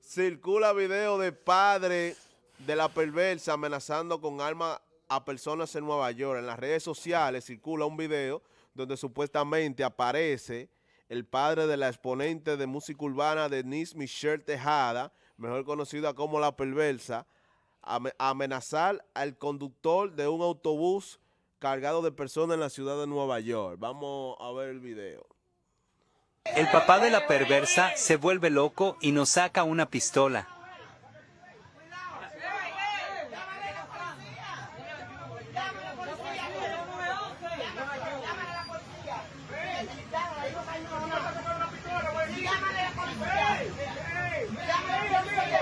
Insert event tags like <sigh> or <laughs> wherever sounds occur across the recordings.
circula video de padre de la perversa amenazando con arma a personas en Nueva York. En las redes sociales circula un video donde supuestamente aparece el padre de la exponente de música urbana Denise Michelle Tejada, mejor conocida como La Perversa, amenazar al conductor de un autobús cargado de personas en la ciudad de Nueva York. Vamos a ver el video. El papá de la perversa se vuelve loco y nos saca una pistola.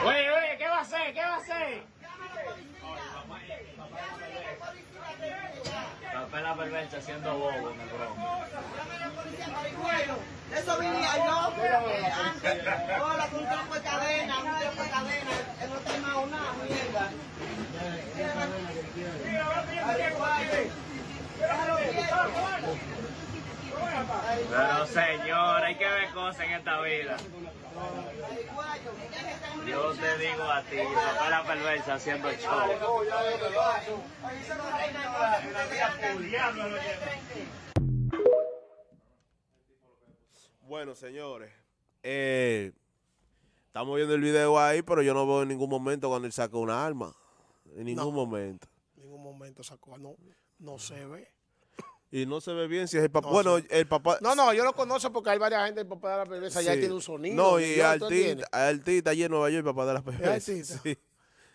Oye, oye, ¿qué va a hacer? ¿Qué va a hacer? Papá la perversa siendo bobo, me bro. Eso venía yo, pero antes, ahora con un trapo de cadena, un trapo de cadena, eso está más una mierda. Pero señor, hay que ver cosas en esta vida. Yo te digo a ti, papá la perversa haciendo show. Bueno, señores. Eh, estamos viendo el video ahí, pero yo no veo en ningún momento cuando él sacó un arma. En ningún momento. En ningún momento sacó. No, no se ve. Y no se ve bien si es el papá. bueno, el papá. No, no, yo lo conozco porque hay varias gente, el papá de la PBS allá tiene un sonido. No, y artista, artista allí en Nueva York, el papá de la PBS. Sí.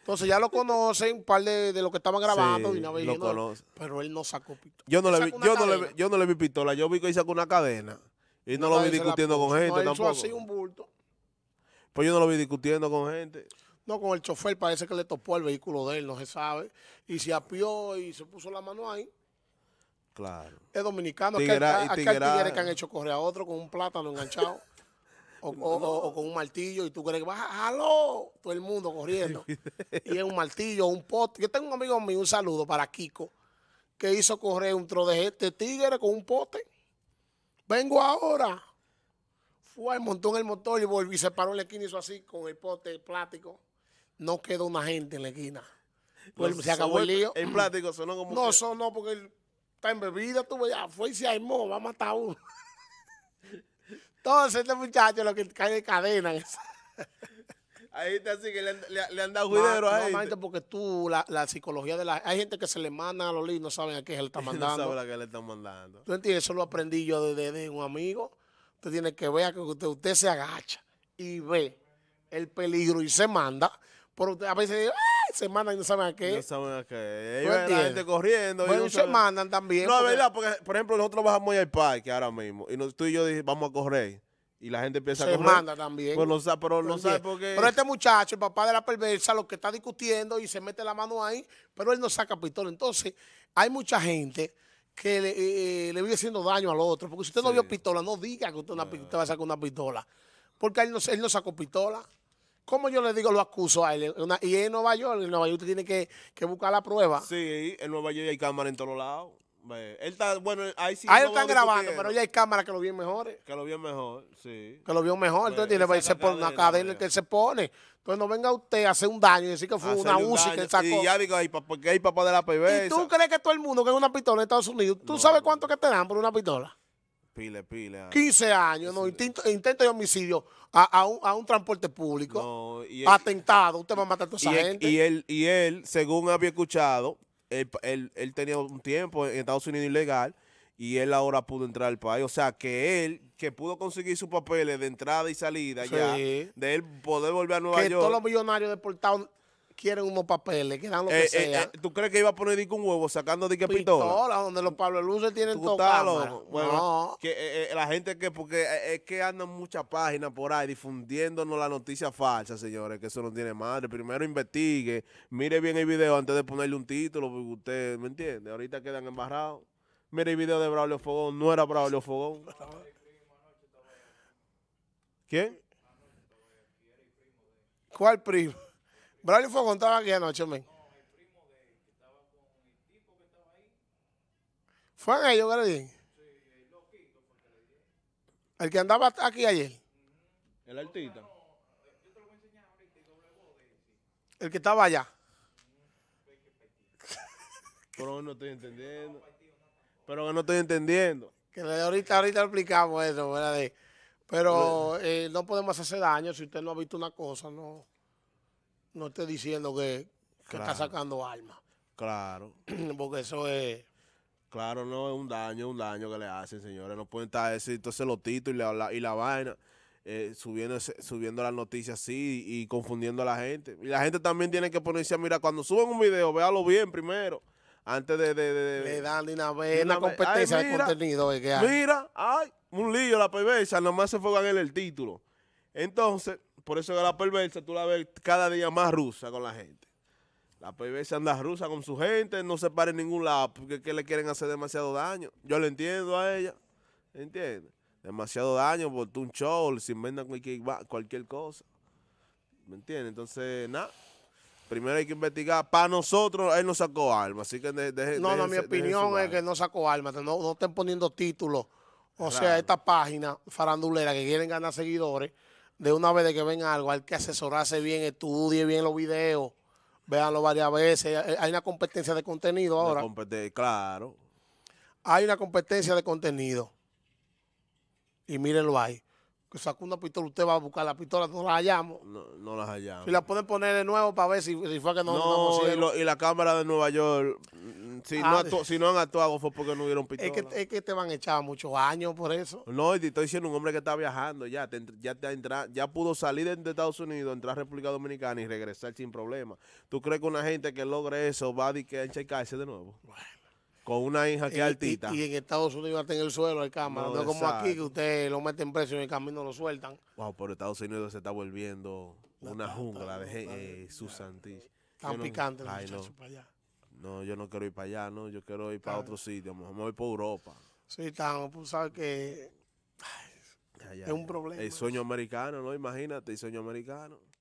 Entonces ya lo conocen un par de, de lo que estaban grabando y Lo pero él no sacó pistola. Yo no, le vi, yo, no le, yo no le vi pistola, yo vi que él sacó una cadena. Y no, lo vi discutiendo con gente tampoco. así un bulto. Pues yo no lo vi discutiendo con gente. No, con el chofer parece que le topó el vehículo de él, no se sabe. Y se apió y se puso la mano ahí. Claro. Es dominicano. que y tigres que han hecho correr a otro con un plátano enganchado. o, con un martillo. Y tú crees que vas, ¡jaló! Todo el mundo corriendo. y es un martillo, un pote. Yo tengo un amigo mío, un saludo para Kiko, que hizo correr un tro de, de tigre con un pote vengo ahora. Fue, montó en el motor y volví y se paró en la esquina y hizo así con el pote plástico. No quedó una gente en la esquina. Pues, se acabó el lío. El plástico sonó como. No, sonó porque está en bebida, tú ya fue y se armó, va a matar a uno. <laughs> Entonces, este muchacho lo que cae de cadena. <laughs> Ahí está así que le, le, han dado juidero no, él. ahí. porque tú, la, la, psicología de la... Hay gente que se le manda a los líderes y no saben a qué se le <laughs> está mandando. no saben a qué le están mandando. ¿Tú entiendes? Eso lo aprendí yo de, de, un amigo. Usted tiene que ver que usted, usted, se agacha y ve el peligro y se manda. Pero usted a veces ¡ay! Se manda y no saben a qué. No saben a qué. Y la gente corriendo. Bueno, y no se mandan también. No, es verdad, porque por ejemplo nosotros bajamos al parque ahora mismo y tú y yo dijimos, vamos a correr. Y la gente empieza se a manda también. sabe, pero Pero este muchacho, el papá de la perversa, lo que está discutiendo y se mete la mano ahí, pero él no saca pistola. Entonces, hay mucha gente que le, eh, eh, vive haciendo daño al otro. Porque si usted no vio pistola, no diga que usted, va a sacar una pistola. Porque él no, él no sacó pistola. ¿Cómo yo le digo, lo acuso a él? y en Nueva York, en Nueva York usted tiene que, buscar la prueba. Sí, en Nueva York hay cámara en todos lados. Él está, bueno, ahí sí. Ahí lo están grabando, pero ya hay cámaras que lo vienen mejor. Que lo vio mejor, sí. Que lo vio mejor. Entonces, tiene que irse por una cadena pues. que él se pone. Entonces, no venga usted a hacer un daño y decir que fue una música UCI que sacó. Y ya digo, porque hay papá de la PB. ¿Y tú crees que todo el mundo que es una pistola en Estados Unidos, tú sabes cuánto que te dan por una pistola? Pile, pile. 15 ah. años, no, intento, de homicidio a, un, transporte público, atentado, usted va a matar a toda esa gente. y él, según había escuchado, él, él, tenía un tiempo en Estados Unidos ilegal y él ahora pudo entrar al país. O sea, que él, que pudo conseguir sus papeles de entrada y salida ya, de él poder volver a Nueva York. Que todos los millonarios deportados quieren unos papeles, que lo que eh, eh, sea. Eh, ¿Tú crees que iba a poner un huevo sacando de que pistola? donde los Pablo Luce tienen tocado. la gente que, porque es que andan muchas páginas por ahí difundiéndonos la noticia falsa, señores, que eso no tiene madre. Primero investigue, mire bien el video antes de ponerle un título, porque usted, ¿me entiende? Ahorita quedan embarrados. Mire el video de Braulio Fogón, no era Braulio Fogón. ¿Quién? ¿Cuál primo? Braulio fue contado aquí anoche, ¿Fue a ellos que le dieron? El que andaba aquí ayer. El artista. El que estaba allá. Pero no estoy entendiendo. Pero no estoy entendiendo. Que ahorita, ahorita explicamos eso, ¿verdad? Pero eh, no podemos hacer daño si usted no ha visto una cosa, no no esté diciendo que, está sacando alma. Claro. <clears throat> Porque eso es... Claro, no, es un daño, es un daño que le hacen, señores. No pueden estar ese, entonces los títulos y la, y la vaina, eh, subiendo, subiendo las noticias así y, confundiendo a la gente. Y la gente también tiene que ponerse a mirar, cuando suben un video, véalo bien primero. Antes de... de, le dan una vez una competencia de contenido. Eh, hay. Mira, ay, un lío la perversa, nomás se enfocan en el título. Entonces, por eso que la perversa tú la ves cada día más rusa con la gente. La perversa anda rusa con su gente, no se para en ningún lado porque que le quieren hacer demasiado daño. Yo le entiendo a ella, ¿entiendes? Demasiado daño por un show, sin inventan cualquier, cosa. ¿Me entiendes? Entonces, nada. Primero hay que investigar. Para nosotros, él no sacó armas. Así que No, no, mi opinión es que no sacó armas. No, estén poniendo títulos. O sea, esta página farandulera que quieren ganar seguidores de una vez de que ven algo, hay que asesorarse bien, estudie bien los videos, véanlo varias veces. Hay una competencia de contenido ahora. claro. Hay una competencia de contenido. Y mírenlo ahí que sacó una pistola, usted va a buscar la pistola, no la hallamos. No, las hallamos. si la pueden poner de nuevo para ver si, fue que no. No, no y, la cámara de Nueva York, mm, ah, si, no han actuado fue porque no hubieron pistola. Es que, es que te van a muchos años por eso. No, estoy diciendo un hombre que está viajando ya, ya, entra, ya pudo salir de, Estados Unidos, entrar a República Dominicana y regresar sin problema. ¿Tú crees que una gente que logre eso va a, Checa ese de nuevo? Bueno con una hija que es eh, altita. Y, en Estados Unidos hasta en el suelo el cámara. No, es como aquí que ustedes lo meten preso y en el camino lo sueltan. Wow, pero Estados Unidos se está volviendo una jungla de eh, sus santísimos. Tan picante los muchachos para allá. No, yo no quiero ir para allá, no. Yo quiero ir para otro sitio. Mejor voy para Europa. Sí, estamos, pues sabes que es un problema. El sueño americano, ¿no? Imagínate, el sueño americano.